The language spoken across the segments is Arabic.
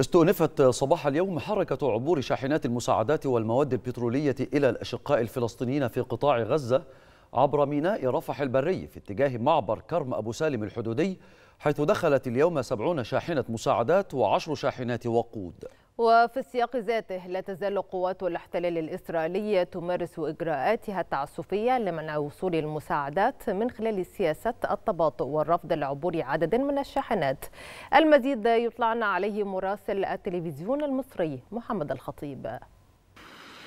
استؤنفت صباح اليوم حركة عبور شاحنات المساعدات والمواد البترولية إلى الأشقاء الفلسطينيين في قطاع غزة عبر ميناء رفح البري في اتجاه معبر كرم أبو سالم الحدودي حيث دخلت اليوم سبعون شاحنة مساعدات وعشر شاحنات وقود وفي السياق ذاته لا تزال قوات الاحتلال الإسرائيلي تمارس إجراءاتها التعسفية لمنع وصول المساعدات من خلال سياسة التباطؤ والرفض لعبور عدد من الشاحنات المزيد يطلعنا عليه مراسل التلفزيون المصري محمد الخطيب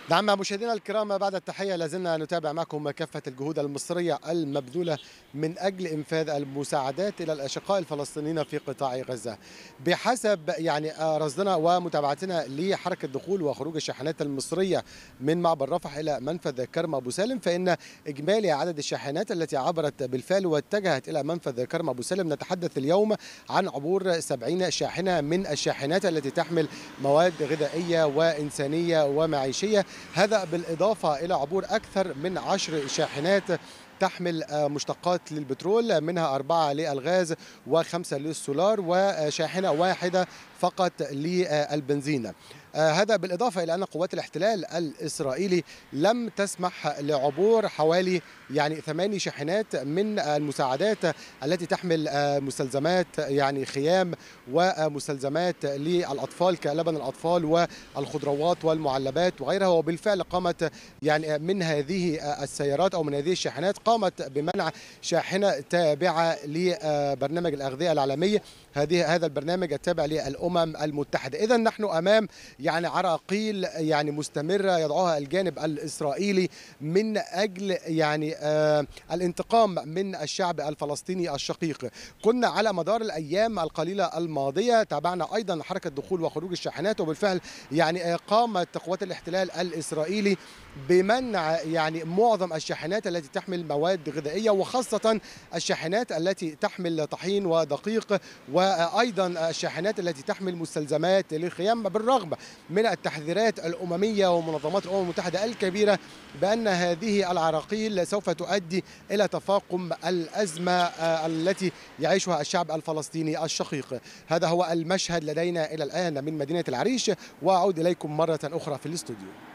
نعم مشاهدينا الكرام بعد التحية لازلنا نتابع معكم كافة الجهود المصرية المبذولة من أجل إنفاذ المساعدات إلى الأشقاء الفلسطينيين في قطاع غزة بحسب يعني آه، رصدنا ومتابعتنا لحركة دخول وخروج الشاحنات المصرية من معبر رفح إلى منفذ كرم أبو سالم فإن إجمالي عدد الشاحنات التي عبرت بالفعل واتجهت إلى منفذ كرم أبو سالم نتحدث اليوم عن عبور 70 شاحنة من الشاحنات التي تحمل مواد غذائية وإنسانية ومعيشية هذا بالإضافة إلى عبور أكثر من عشر شاحنات تحمل آه، مشتقات للبترول منها أربعة للغاز وخمسة للسولار وشاحنة واحدة فقط للبنزين آه، هذا بالإضافة إلى أن قوات الاحتلال الإسرائيلي لم تسمح لعبور حوالي يعني ثماني شاحنات من المساعدات التي تحمل آه، مستلزمات يعني خيام ومستلزمات للأطفال كلبن الأطفال والخضروات والمعلبات وغيرها وبالفعل قامت يعني من هذه السيارات أو من هذه الشاحنات قامت بمنع شاحنة تابعة لبرنامج الأغذية العالمية هذه هذا البرنامج التابع للأمم المتحدة إذا نحن أمام يعني عراقيل يعني مستمرة يضعها الجانب الإسرائيلي من أجل يعني آه، الانتقام من الشعب الفلسطيني الشقيق كنا على مدار الأيام القليلة الماضية تابعنا أيضا حركة دخول وخروج الشاحنات وبالفعل يعني آه، قامت قوات الاحتلال الإسرائيلي بمنع يعني معظم الشاحنات التي تحمل مواد غذائية وخاصة الشاحنات التي تحمل طحين ودقيق وأيضا الشاحنات التي تحمل مستلزمات للخيام بالرغم من التحذيرات الأممية ومنظمات الأمم المتحدة الكبيرة بأن هذه العراقيل سوف تؤدي إلى تفاقم الأزمة آه، التي يعيشها الشعب الفلسطيني الشقيق هذا هو المشهد لدينا إلى الآن من مدينة العريش وأعود إليكم مرة أخرى في الاستوديو